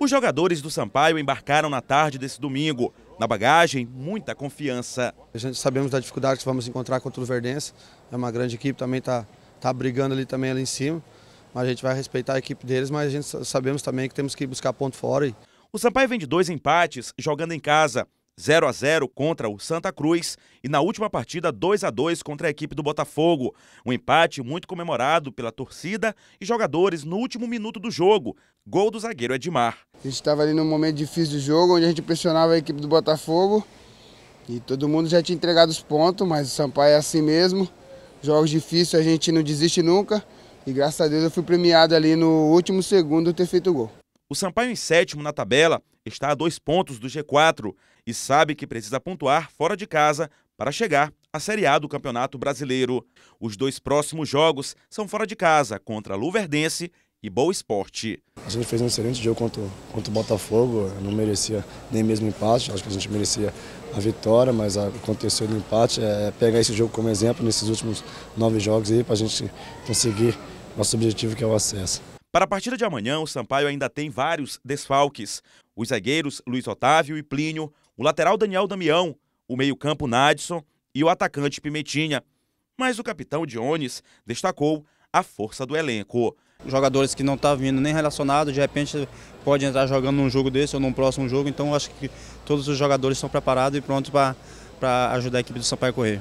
Os jogadores do Sampaio embarcaram na tarde desse domingo. Na bagagem, muita confiança. A gente sabemos da dificuldade que vamos encontrar contra o Verdense. É uma grande equipe, também está tá brigando ali também ali em cima. Mas a gente vai respeitar a equipe deles, mas a gente sabemos também que temos que buscar ponto fora. E... O Sampaio vem de dois empates, jogando em casa. 0 a 0 contra o Santa Cruz e na última partida 2 a 2 contra a equipe do Botafogo. Um empate muito comemorado pela torcida e jogadores no último minuto do jogo. Gol do zagueiro Edmar. A gente estava ali num momento difícil do jogo, onde a gente pressionava a equipe do Botafogo e todo mundo já tinha entregado os pontos, mas o Sampaio é assim mesmo. Jogos difíceis a gente não desiste nunca e graças a Deus eu fui premiado ali no último segundo ter feito o gol. O Sampaio em sétimo na tabela está a dois pontos do G4 e sabe que precisa pontuar fora de casa para chegar à Série A do Campeonato Brasileiro. Os dois próximos jogos são fora de casa, contra Luverdense e Boa Esporte. A gente fez um excelente jogo contra, contra o Botafogo, não merecia nem mesmo empate, acho que a gente merecia a vitória, mas aconteceu no empate. É pegar esse jogo como exemplo nesses últimos nove jogos aí para a gente conseguir nosso objetivo que é o acesso. Para a partida de amanhã, o Sampaio ainda tem vários desfalques. Os zagueiros Luiz Otávio e Plínio, o lateral Daniel Damião, o meio-campo Nadson e o atacante Pimentinha. Mas o capitão Dionis destacou a força do elenco. Jogadores que não estão tá vindo nem relacionados, de repente pode entrar jogando num jogo desse ou num próximo jogo, então acho que todos os jogadores estão preparados e prontos para ajudar a equipe do Sampaio correr.